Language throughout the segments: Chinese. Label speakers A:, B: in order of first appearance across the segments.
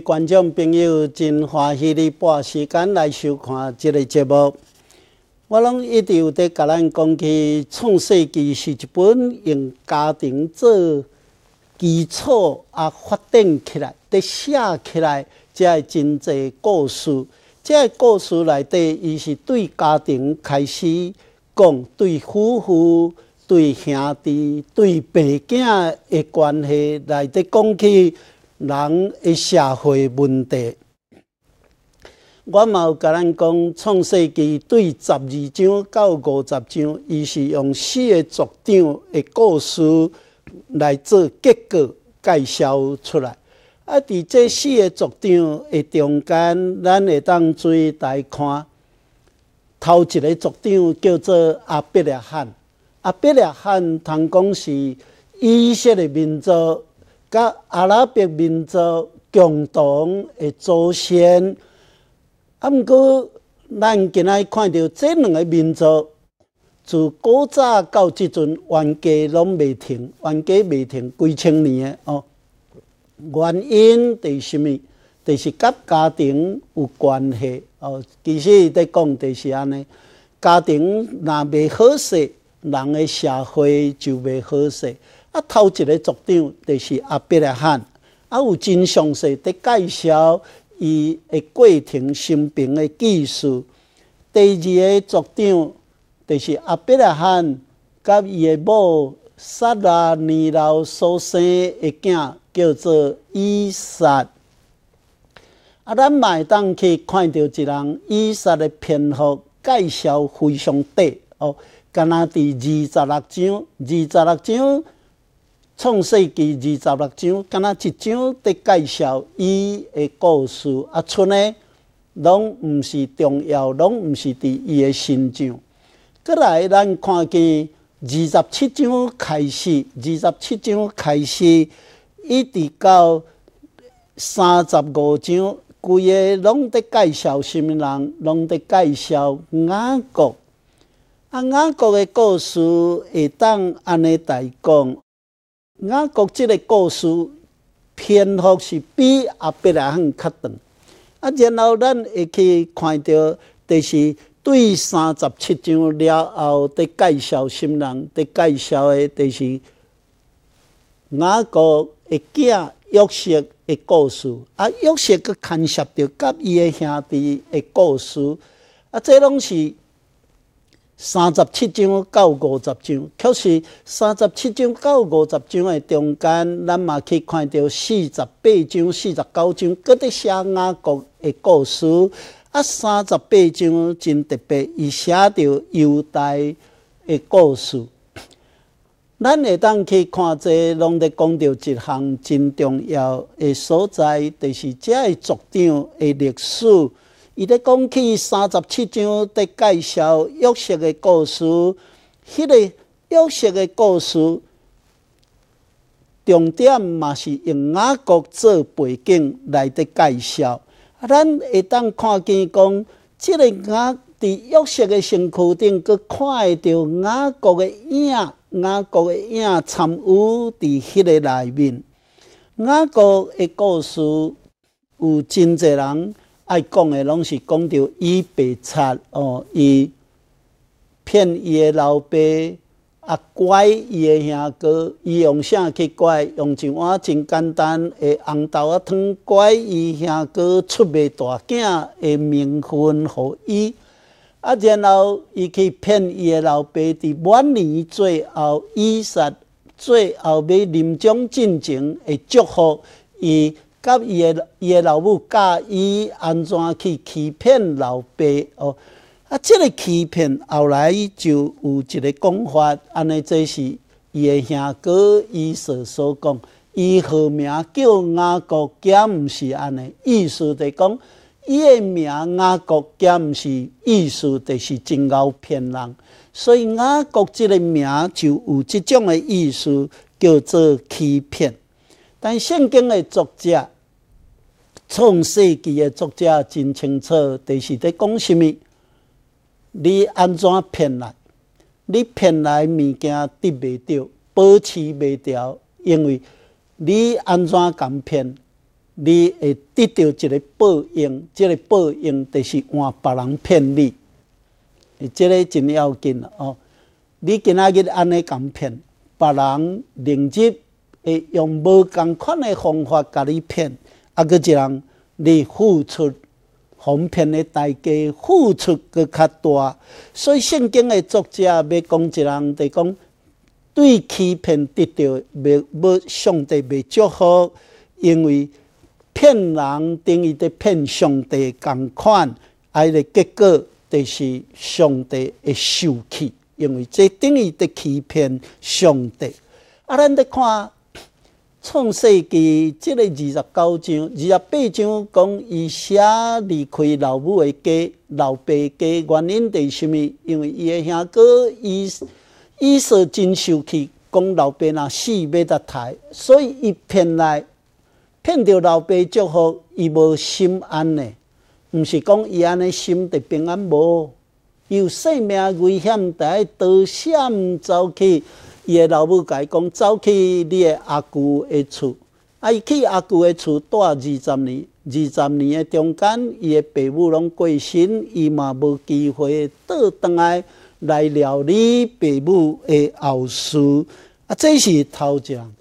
A: 观众朋友真欢喜哩，半时间来收看即个节目。我拢一直有在甲咱讲起，创世纪是一本用家庭做基础啊发展起来，得写起来，才真济故事。即故事内底，伊是对家庭开始讲，对夫妇、对兄弟、对爸仔的关系来底讲起。人诶，社会问题，我嘛有甲咱讲。创世纪对十二章到五十章，伊是用四个族长诶故事来做结构介绍出来。啊，伫这四个族长诶中间，咱会当做大看。头一个族长叫做阿伯拉罕，阿伯拉罕通讲是以色列民族。甲阿拉伯民族共同的祖先，啊，毋过咱今仔看到即两个民族，自古早到即阵冤家拢未停，冤家未停，几千年诶哦。原因伫啥物？伫是甲家庭有关系哦。其实伫讲伫是安尼，家庭若未好势，人诶社会就未好势。啊，头一个作长就是阿伯勒罕，啊有真详细滴介绍伊的过程、生平的技术。第二个作长就是阿伯勒罕甲伊的某三拉尼老所生一囝叫做伊萨。啊，咱买当去看到一人伊萨的篇幅介绍非常短哦，敢若伫二十六章，二十六章。创世纪二十六章，敢若一章伫介绍伊的故事，啊，出呢拢毋是重要，拢毋是伫伊的身上。过来咱看见二十七章开始，二十七章开始，一直到三十五章，规个拢伫介绍什物人，拢伫介绍雅各。啊，雅各的故事会当安尼代讲。我国这个故事篇幅是比阿伯拉很较长，啊，然后咱会去看到，就是对三十七章了后，伫介绍新人，伫介绍的，就是我国的囝约瑟的故事，啊，约瑟佫牵涉着甲伊的兄弟的故事，啊，这拢是。三十七章到五十章，可是三十七章到五十章的中间，咱嘛去看到四十八章、四十九章，搁伫写雅国的故事？啊，三十八章真特别，伊写着犹太的故事。咱会当去看这，拢伫讲到一项真重要的所在，就是遮的族长的历史。伊咧讲起三十七章伫介绍约瑟嘅故事，迄个约瑟嘅故事，重点嘛是用雅各做背景来伫介绍。啊，咱会当看见讲，即个雅伫约瑟嘅身躯顶，佮看会到雅各嘅影，雅各嘅影参与伫迄个内面。雅各嘅故事有真侪人。爱讲的拢是讲着伊白贼哦，伊骗伊的老爸，啊拐伊的兄哥，伊用啥去拐？用一碗真简单诶红豆啊汤，拐伊兄哥出卖大囝诶名分，互伊啊，然后伊去骗伊的老爸，伫晚年最后，伊杀最后尾临终前情会祝福伊。甲伊个伊个老母，教伊安怎去欺骗老爸哦？啊，这个欺骗后来就有一个讲法，安尼这是伊个哥伊所所讲，伊号名叫阿国，假毋是安尼意思，就讲伊个名阿国假毋是意思，就是真敖骗人，所以阿国即个名就有即种的意思，叫做欺骗。但圣经的作者，创世纪的作者真清楚，就是在讲什物？你安怎骗来？你骗来物件得袂到，保持袂掉，因为你安怎敢骗？你会得到一个报应，这个报应就是换别人骗你。这个真要紧哦！你今仔日安尼敢骗，别人认知会用无共款的方法甲你骗，阿个一人，你付出哄骗的代价付出个较大，所以圣经的作者要讲一人，就讲对欺骗得到要要上帝袂祝福，因为骗人等于在骗上帝共款，而的结果就是上帝会受气，因为这等于在欺骗上帝。阿咱在看。创世纪即个二十九章、二十八章讲，伊写离开老母的家、老爸家，原因伫啥物？因为伊的兄哥，伊伊说真生气，讲老爸若死要得台，所以伊骗来骗着老爸祝福，伊无心安呢。毋是讲伊安尼心的平安无，有性命危险，台倒险走去。伊个老母甲伊讲，走去你个阿舅个厝，啊，去阿舅个厝住二十年，二十年个中间，伊个爸母拢过身，伊嘛无机会倒倒来来料理爸母个后事。啊，这是头项。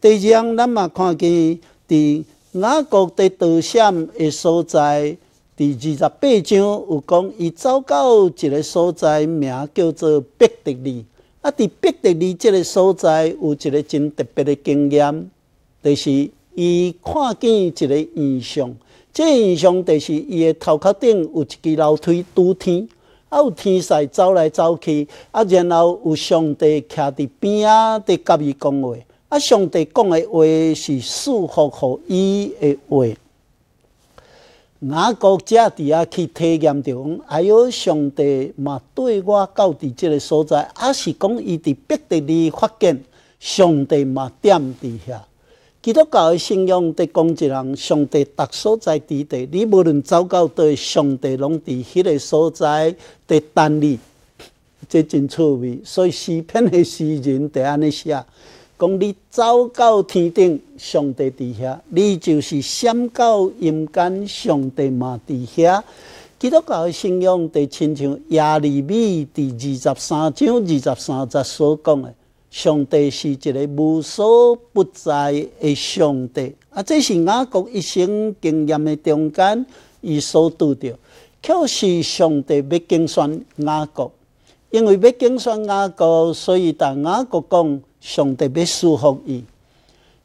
A: 第二张，咱嘛看见，伫雅各得岛乡个所在，第二十八章有讲，伊走到一个所在，名叫做彼得里。啊！伫得你即个所在有一个真特别的经验，就是伊看见一个象。即这影象就是伊的头壳顶有一支楼梯拄天，啊有天使走来走去，啊然后有上帝徛伫边仔伫甲伊讲话，啊上帝讲的话是适福乎伊的话。哪国家伫啊去体验着？还有上帝嘛？对我到伫即个所在，也是讲伊伫逼得你发展。上帝嘛踮伫遐。基督教的信仰伫讲一人，上帝逐所在伫地，你无论走到倒，上帝拢伫迄个所在伫等你，这真趣味。所以诗篇的诗人伫安尼写。讲你走到天顶，上帝伫遐；你就是闪到阴间，上帝嘛伫遐。基督教的信仰，第亲像亚利米第二十三章二十三节所讲的，上帝是一个无所不在的上帝。啊，这是雅各一生经验的中间伊所拄着，却是上帝要竞选雅各。因为要经选阿哥，所以同阿哥讲，上帝要祝福伊。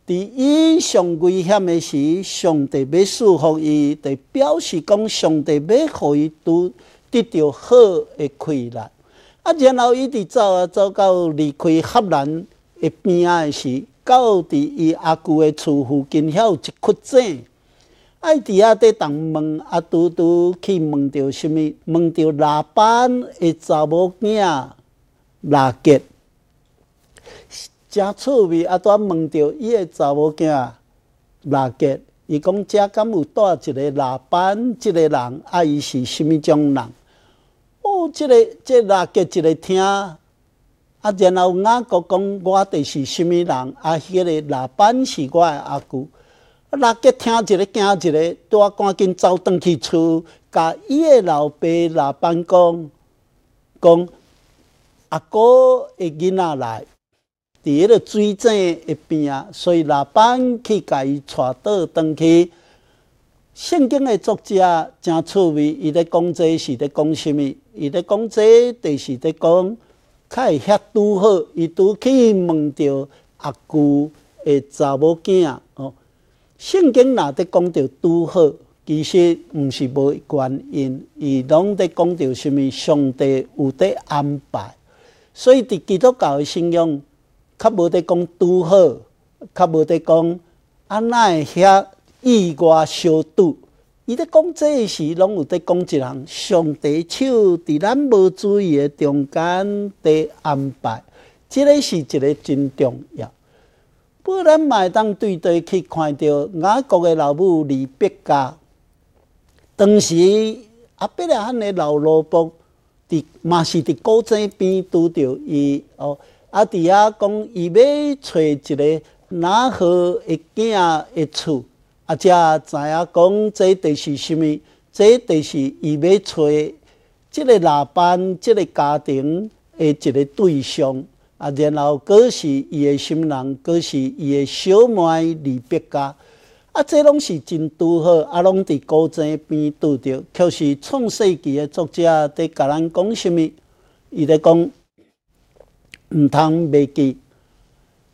A: 伫伊上危险的时，上帝要祝福伊，就表示讲，上帝要予伊拄得到好的快乐。啊，然后伊伫走啊，走到离开荷兰的边仔的时，到伫伊阿舅的厝附近遐有一窟井。爱伫啊，这当问，啊，拄拄去问到虾物？问到拉班的查某囝拉杰，正趣味。拄啊，问到伊的查某囝拉杰，伊讲遮敢有带一个拉班一个人？啊，伊是虾物种人？哦，这个这拉杰一个听，啊，然后我国讲我的是虾物人？啊，迄个拉班是我的阿舅。啊！拉杰听一个惊一个，拄啊，赶紧走转去厝，甲伊个老爸老板讲讲，阿哥个囡仔来伫迄个水井一边啊，所以老板去甲伊娶倒转去。圣经个作者真趣味，伊咧讲这是咧讲啥物？伊咧讲这就是咧讲，较会遐拄好，伊拄去问着阿舅个查某囝哦。圣经若得讲到拄好，其实毋是无原因，伊拢在讲到什物上帝有伫安排，所以伫基督教信仰，较无伫讲拄好，较无伫讲啊那会遐意外小拄。伊在讲这是拢有在讲一人，上帝手伫咱无注意的中间伫安排，即个是一个真重要。不然，麦当对对去看到外国的老母离别家。当时阿伯勒汉的老萝卜，伫嘛是伫古镇边拄到伊哦。阿弟阿讲，伊要找一个哪何的囝的厝。阿姐仔影讲，这地是什么？这地是伊要找即个喇叭，这个家庭的一个对象。啊，然后，搁是伊个新人，搁是伊个小妹离别家，啊，这拢是真拄好，啊，拢伫高僧边拄着。可是创世纪个作者伫甲咱讲啥物？伊在讲，毋通未记，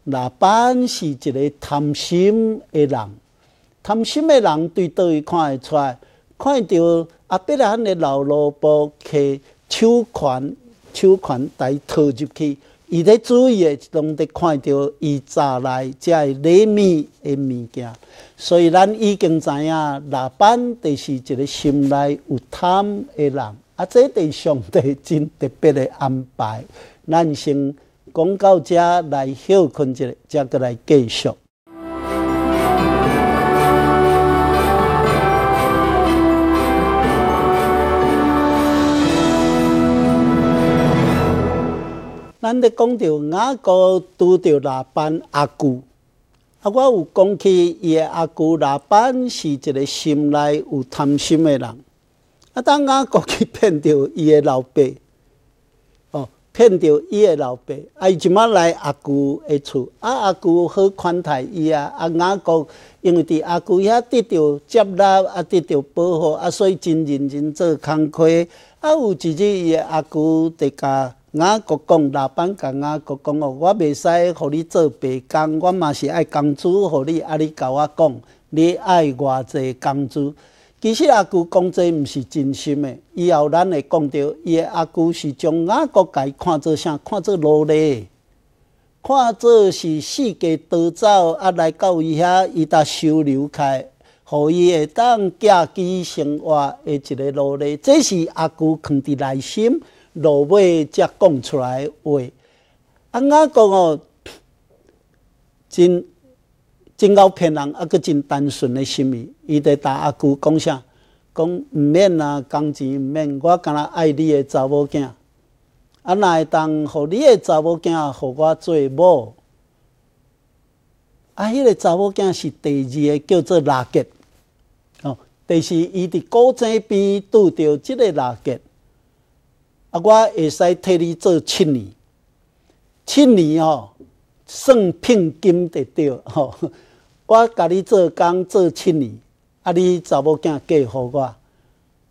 A: 哪班是一个贪心诶人？贪心诶人对倒伊看会出，看到啊，别来喊个老萝卜，摕手拳、手拳来套入去。伊咧注意诶，拢伫看着伊炸来遮伪物的物件。所以咱已经知影，老板就是一个心内有贪的人。啊，这伫上帝真特别的安排。咱先讲到遮来休困一下，再过来继续。咱咧讲到雅哥拄到老板阿舅，啊，我有讲起伊个阿舅老板是一个心内有贪心的人，啊，当雅哥去骗到伊个老爸，哦，骗到伊个老爸，啊，即满来阿舅的厝，啊，阿舅好款待伊啊，啊，雅哥因为伫阿舅遐得到接纳，啊，得到保护，啊，所以真认真做工课，啊，有一日伊个阿舅伫家。阿姑讲，老板甲阿姑讲哦，我袂使互你做白工，我嘛是爱工资互你啊，你教我讲，你爱偌济工资？其实阿姑讲这毋是真心的。以后咱会讲到，伊的阿姑是将阿姑家看做啥？看做奴隶？看做是四界逃走啊，来到伊遐，伊才收留开，互伊会当寄居生活的一个奴隶。这是阿姑藏伫内心。路尾才讲出来话，阿阿讲哦，真真够骗人，阿个真单纯的心意。伊在答阿舅讲啥，讲毋免啊，工钱毋免，我干若爱你的查某囝。阿会当，互你的查某囝，互我做某。啊，迄个查某囝是第二个，叫做垃圾。哦，但是伊伫古镇边拄到即个垃圾。我会使替你做七年，七年吼算聘金得着。我甲你做工做七年，啊，你查某囝嫁互我，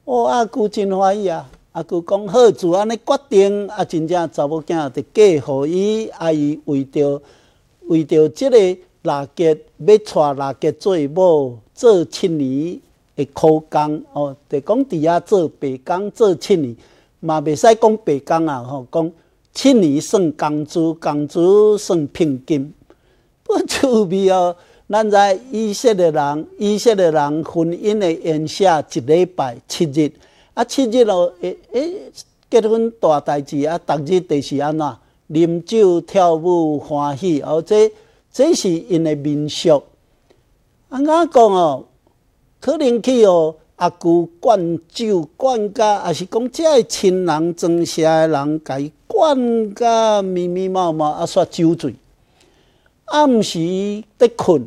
A: 哇，阿舅真欢喜啊！阿舅讲好，就安尼决定。啊，真正查某囝着嫁互伊，啊伊为着为着即个六杰要娶六杰做某做七年个苦工哦，着讲伫遐做白工做七年。嘛袂使讲白工啊，吼，讲七年算工资，工资算聘金，不就味哦？咱在伊色的人，伊色的人婚姻的宴下一礼拜七日，啊七日哦，诶诶，结婚大代志啊，逐日就是安怎，啉酒跳舞欢喜，哦，这这是因的民俗。啊，我讲哦，可能去哦。阿舅灌酒灌咖，也是讲遮个亲人装车个人，甲伊灌咖，迷迷麻麻，啊，煞酒醉。暗时伫困，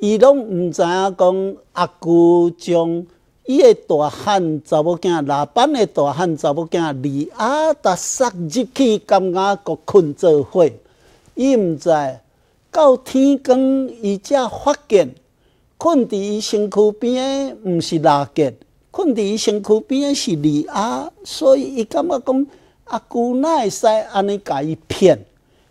A: 伊拢毋知影讲阿舅将伊个大汉查某囝、拉班个大汉查某囝，离阿达塞入去，感觉国困做伙，伊毋知到天光，伊才发现。困伫伊身躯边诶，毋是垃圾；困伫伊身躯边诶是利阿，所以伊感觉讲阿舅哪会使安尼甲伊骗。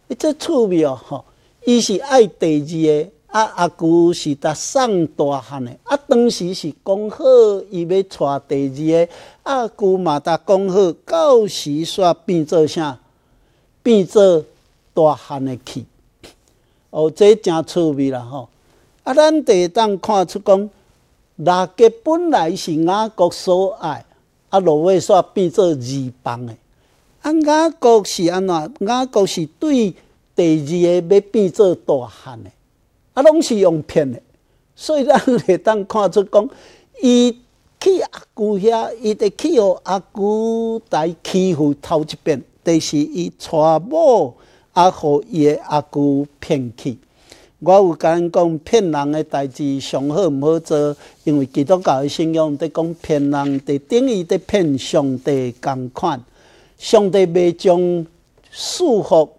A: 伊即趣味哦吼，伊是爱第二个阿阿舅是达送大汉诶，阿当时是讲好伊要娶第二个阿舅嘛达讲好，到时煞变做啥？变做大汉诶去。哦，这诚趣味啦吼！啊，咱一当看出讲，哪个本来是阿国所爱，啊，落尾煞变成二房的。啊，阿国是安怎？阿国是对第二个要变成大汉的，啊，拢是用骗的。所以咱一当看出讲，伊去阿舅遐，伊得去互阿舅来欺负头一遍，但是伊娶某，啊，互伊的阿舅骗去。我有因讲骗人诶代志上好毋好做，因为基督教诶信仰伫讲骗人，伫等于伫骗上帝共款。上帝未将祝福、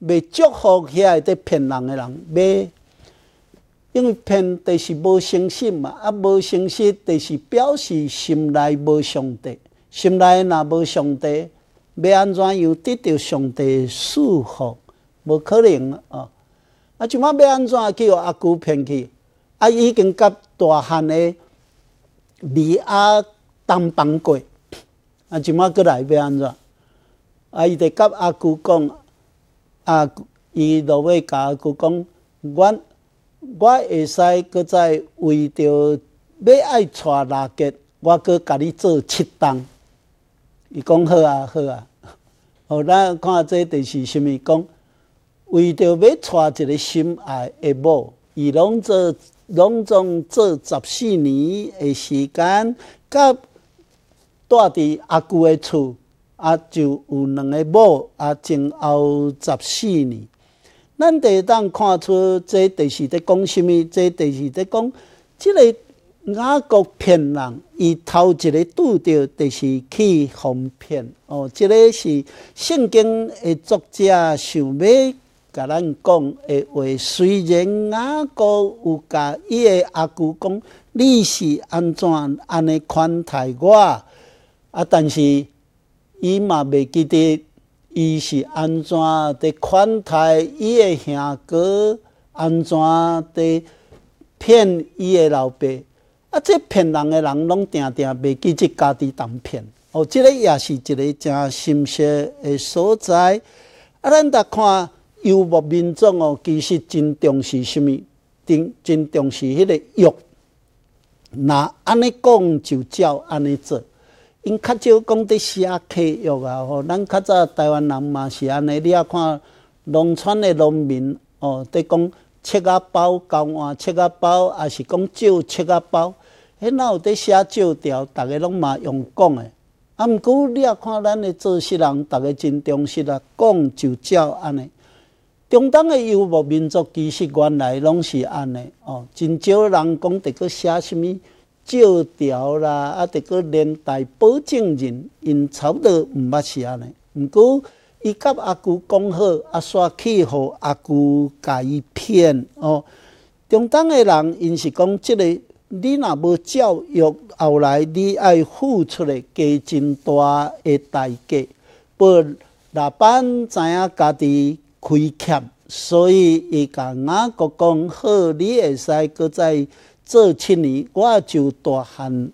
A: 未祝福起来，在骗人诶人，未因为骗就是无诚信嘛，啊，无诚信就是表示心内无上帝，心内若无上帝，未安怎样得到上帝祝福？无可能啊！啊，即马要安怎去互阿舅骗去？啊，已经甲大汉的离阿当放过。啊，即马过来要安怎？啊，伊就甲阿舅讲，啊，伊落尾甲阿舅讲，我，我会使搁再为着要爱娶六圾，我搁甲你做七当。伊讲好啊，好啊。好，咱看这这是什么讲？为着要娶一个心爱的某，伊拢做拢总做十四年的时间，甲住伫阿舅的厝，啊就有两个某，啊前后十四年。咱第一当看出，这第是在讲什物？这第是在讲，这个外国骗人，伊头一个拄着，第是去哄骗。哦，这个是圣经的作者想要。甲咱讲的话，虽然阿哥有甲伊的阿舅讲，你是安怎安尼款待我？啊，但是伊嘛袂记得，伊是安怎伫款待伊的哥哥？安怎伫骗伊的老爸？啊，即骗人的人拢定定袂记即家己当骗。哦，即个也是一个诚心酸的所在。啊，咱达看。游牧民众哦，其实真重视什物，真重视迄个玉。若安尼讲就照安尼做。因较少讲伫写契约啊，吼。咱较早台湾人嘛是安尼，你啊看农村的农民哦，在讲切啊包交换，切啊包，也是讲借切啊包。迄哪有伫写借条？逐个拢嘛用讲的。啊，毋过你啊看咱的做事人，逐个真重视啊，讲就照安尼。中等的游牧民族，其实原来拢是安尼哦，真少人讲得阁写什物借条啦，啊得阁连带保证人，因差不多毋捌是安尼。毋过伊甲阿舅讲好，阿煞去互阿舅甲伊骗哦。中等的人，因是讲即个，你若无教育，后来你爱付出的加真大的代价。不，老板知影家己？亏欠，所以伊甲啊，国讲好，你会使搁再做七年，我就大汉。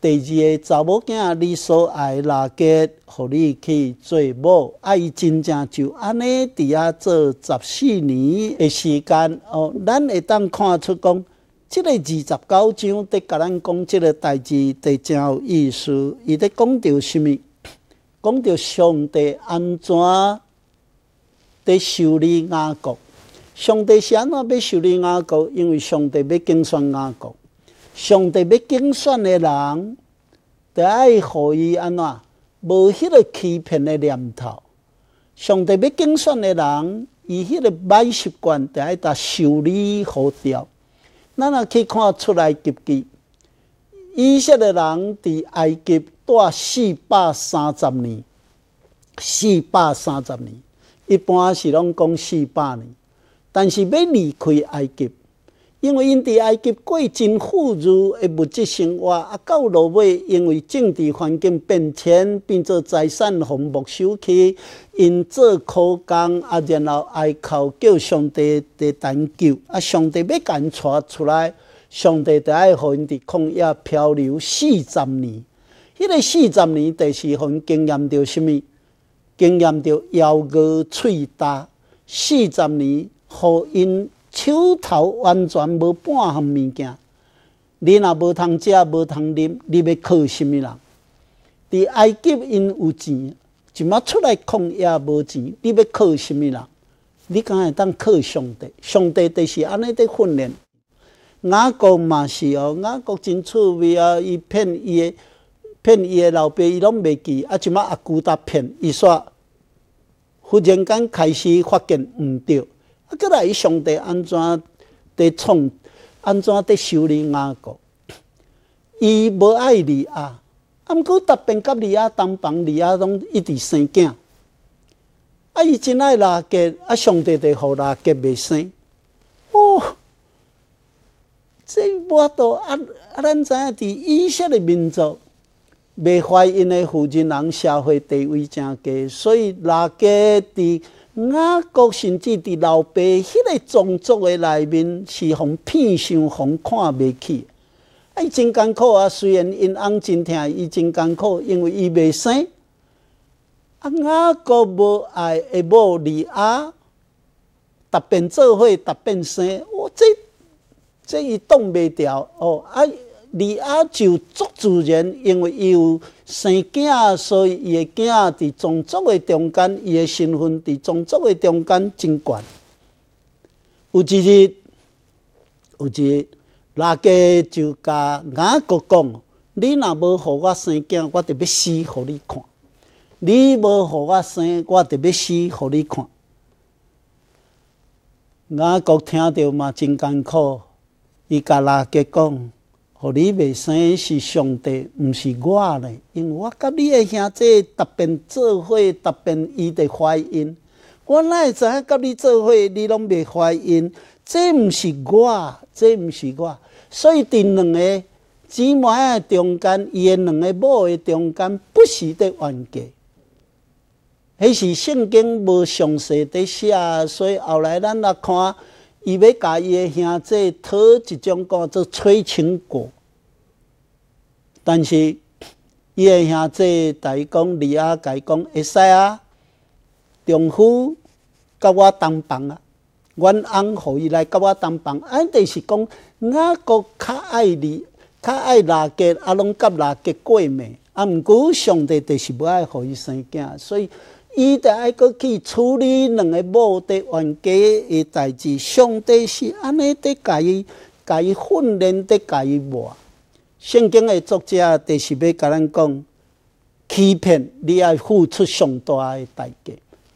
A: 第二个查某囝，你所爱那个，予你去做某，啊，伊真正就安尼伫啊做十四年的时间哦。咱会当看出讲，即个二十九章，伫甲咱讲即个代志，第真有意思。伊伫讲着啥物？讲着上帝安怎？得修理阿国，上帝是安怎？要修理阿国，因为上帝要竞选阿国。上帝要竞选的人，得爱互伊安怎？无迄个欺骗的念头。上帝要竞选的人，伊迄个歹习惯，得爱在修理好掉。咱若去看出来，及记，以色列人伫埃及住四百三十年，四百三十年。一般是拢讲四百年，但是要离开埃及，因为因伫埃及过真富裕的物质生活啊，到落尾因为政治环境变迁，变做财产横目收去，因做苦工啊，然后哀哭叫上帝伫等救啊，上帝要将伊带出来，上帝就爱互因伫旷野漂流四十年。迄个四十年，第四份经验着什物。经验着腰饿喙干，四十年，互因手头完全无半项物件，你若无通食，无通啉，你要靠什物人？伫埃及因有钱，就马出来抗也无钱，你要靠什物人？你敢会当靠上帝？上帝都是安尼的训练。雅各嘛是哦，雅各真趣味啊骗伊诶。骗伊个老爸，伊拢袂记。啊，即马阿姑搭骗，伊煞忽然间开始发现毋对。啊，过来伊上帝安怎伫创？安怎伫修理阿哥？伊无爱你啊！毋过大变甲李啊，同房李啊，拢一直生囝。啊，伊真爱拉结，啊上帝伫互拉结袂生。哦，即我都啊啊，咱知影伫异色个民族。未怀孕的福人，人社会地位真低，所以大家伫外国，甚至伫老爸迄个种族的内面，是互偏相、互看未起。伊真艰苦啊！虽然因翁真疼，伊真艰苦，因为伊未生。啊，外国无爱的某离阿，逐遍做伙，逐遍生，哇！这这伊挡袂牢哦，哎。你阿就足自然，因为伊有生囝，所以伊个囝伫宗族个中间，伊个身份伫宗族个中间真悬。有一日，有一日，拉家就甲雅各讲：“你若无予我生囝，我特要死予你看；你无予我生，我特要死予你看。”雅各听着嘛真艰苦，伊甲拉家讲。互你未生是上帝，毋是我呢？因为我甲你的兄弟答辩做伙，答辩伊伫怀孕，我会知影甲你做伙，你拢未怀孕，这毋是我，这毋是我，所以伫两个姊妹中间，伊的两个某的中间，不时伫冤家，迄是圣经无详细伫写，所以后来咱来看。伊要甲伊个兄弟讨一种叫做催情果，但是伊个兄弟伊讲李阿伊讲会使啊，丈夫甲我当房啊，阮翁互伊来甲我当房，安第是讲我个较爱你，较爱哪个，啊，拢甲哪个过命，啊，毋过上帝第是无爱互伊生囝，所以。伊就爱搁去处理两个某德冤家的代志，上帝是安尼的，甲伊训练的伊磨。圣经的作者就是要甲咱讲，欺骗你爱付出上大的代价，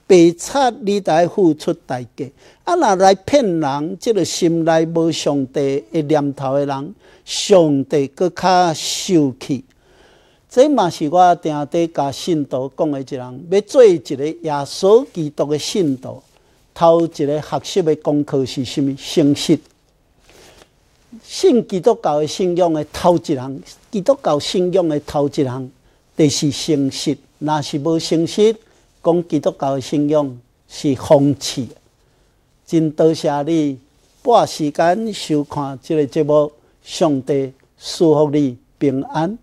A: 白差你爱付出代价。啊，若来骗人，即个心内无上帝的念头的人，上帝佫较受气。这嘛是我定定甲信徒讲的一人，要做一个耶稣基督的信徒，头一个学习的功课是甚么？诚实。信基督教的信仰的头一项，基督教信仰的头一项，就是诚实。若是无诚实，讲基督教的信仰是讽刺。真多谢你，半时间收看这个节目，上帝祝福你平安。